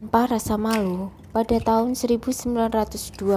tanpa rasa malu. Pada tahun 1902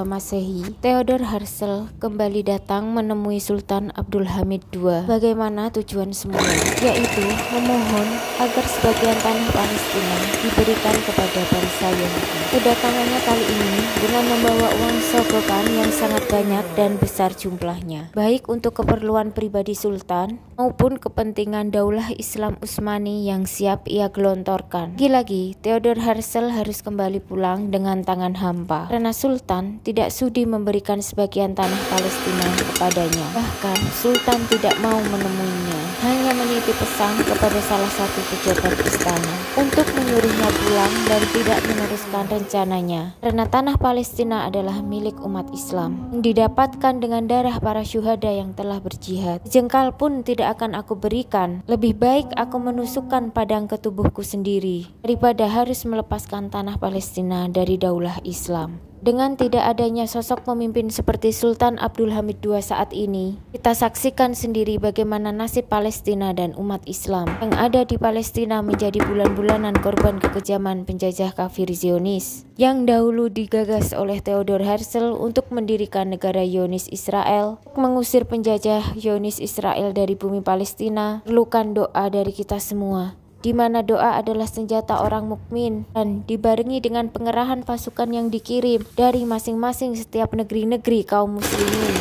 Masehi, Theodor Herzl kembali datang menemui Sultan Abdul Hamid II. Bagaimana tujuan semula? Yaitu memohon agar sebagian tanah Palestina diberikan kepada bangsa Yahudi. Kedatangannya kali ini dengan membawa uang sogokan yang sangat banyak dan besar jumlahnya, baik untuk keperluan pribadi Sultan maupun kepentingan Daulah Islam Utsmani yang siap ia gelontorkan. Lagi-lagi, Theodor Herzl harus kembali pulang dengan dengan tangan hampa karena sultan tidak sudi memberikan sebagian tanah Palestina kepadanya. Bahkan sultan tidak mau menemuinya, hanya menitip pesan kepada salah satu pejabat istana untuk menyuruhnya pulang dan tidak meneruskan rencananya karena tanah Palestina adalah milik umat Islam didapatkan dengan darah para syuhada yang telah berjihad. Jengkal pun tidak akan aku berikan. Lebih baik aku menusukkan padang ke tubuhku sendiri daripada harus melepaskan tanah Palestina dari daulah Islam. Dengan tidak adanya sosok pemimpin seperti Sultan Abdul Hamid II saat ini, kita saksikan sendiri bagaimana nasib Palestina dan umat Islam yang ada di Palestina menjadi bulan-bulanan korban kekejaman penjajah kafir Zionis yang dahulu digagas oleh Theodor Herzl untuk mendirikan negara Yonis Israel, mengusir penjajah Yonis Israel dari bumi Palestina, perlukan doa dari kita semua di mana doa adalah senjata orang mukmin dan dibarengi dengan pengerahan pasukan yang dikirim dari masing-masing setiap negeri-negeri kaum muslimin.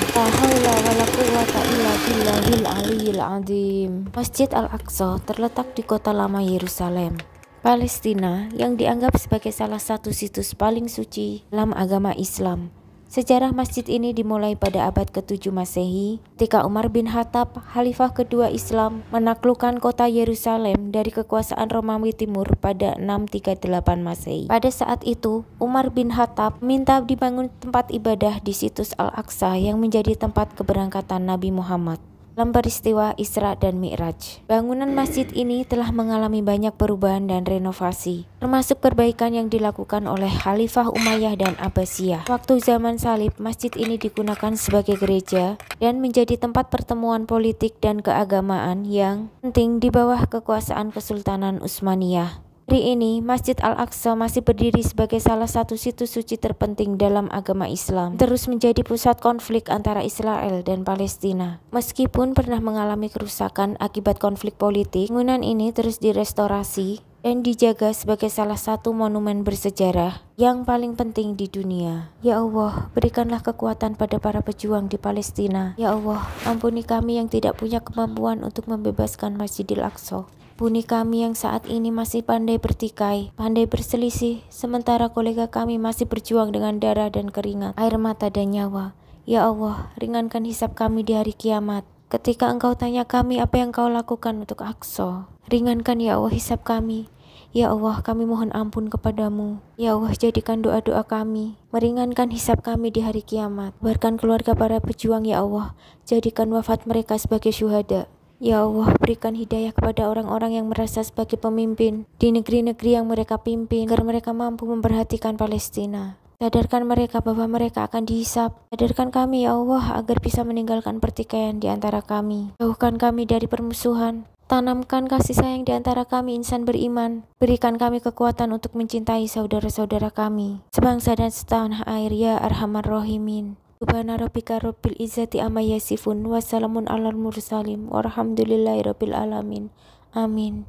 Masjid Al-Aqsa terletak di kota lama Yerusalem, Palestina yang dianggap sebagai salah satu situs paling suci dalam agama Islam. Sejarah masjid ini dimulai pada abad ke-7 Masehi ketika Umar bin Khattab, khalifah kedua Islam, menaklukkan kota Yerusalem dari kekuasaan Romawi Timur pada 638 Masehi. Pada saat itu, Umar bin Khattab minta dibangun tempat ibadah di situs Al-Aqsa yang menjadi tempat keberangkatan Nabi Muhammad dalam peristiwa Isra dan Mi'raj. Bangunan masjid ini telah mengalami banyak perubahan dan renovasi, termasuk perbaikan yang dilakukan oleh Khalifah Umayyah dan Abbasiyah. Waktu zaman salib, masjid ini digunakan sebagai gereja dan menjadi tempat pertemuan politik dan keagamaan yang penting di bawah kekuasaan Kesultanan Utsmaniyah. Hari ini, Masjid Al-Aqsa masih berdiri sebagai salah satu situs suci terpenting dalam agama Islam, terus menjadi pusat konflik antara Israel dan Palestina. Meskipun pernah mengalami kerusakan akibat konflik politik, bangunan ini terus direstorasi dan dijaga sebagai salah satu monumen bersejarah yang paling penting di dunia. Ya Allah, berikanlah kekuatan pada para pejuang di Palestina. Ya Allah, ampuni kami yang tidak punya kemampuan untuk membebaskan Masjidil Aqsa. Buni kami yang saat ini masih pandai bertikai, pandai berselisih, sementara kolega kami masih berjuang dengan darah dan keringat, air mata dan nyawa. Ya Allah, ringankan hisap kami di hari kiamat. Ketika engkau tanya kami apa yang kau lakukan untuk Akso, ringankan ya Allah hisap kami. Ya Allah, kami mohon ampun kepadamu. Ya Allah, jadikan doa-doa kami. Meringankan hisap kami di hari kiamat. Berikan keluarga para pejuang, ya Allah. Jadikan wafat mereka sebagai syuhada. Ya Allah, berikan hidayah kepada orang-orang yang merasa sebagai pemimpin di negeri-negeri yang mereka pimpin, agar mereka mampu memperhatikan Palestina. Sadarkan mereka bahwa mereka akan dihisap. Sadarkan kami, ya Allah, agar bisa meninggalkan pertikaian di antara kami. Jauhkan kami dari permusuhan. Tanamkan kasih sayang di antara kami, insan beriman. Berikan kami kekuatan untuk mencintai saudara-saudara kami. Sebangsa dan setanah air, ya Arhamar Rohimin. Subhana rabbika rabbil izzati amma yasifun wa salamun alal mursalin walhamdulillahi rabbil alamin. Amin.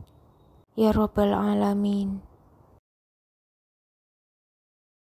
Ya rabbal alamin.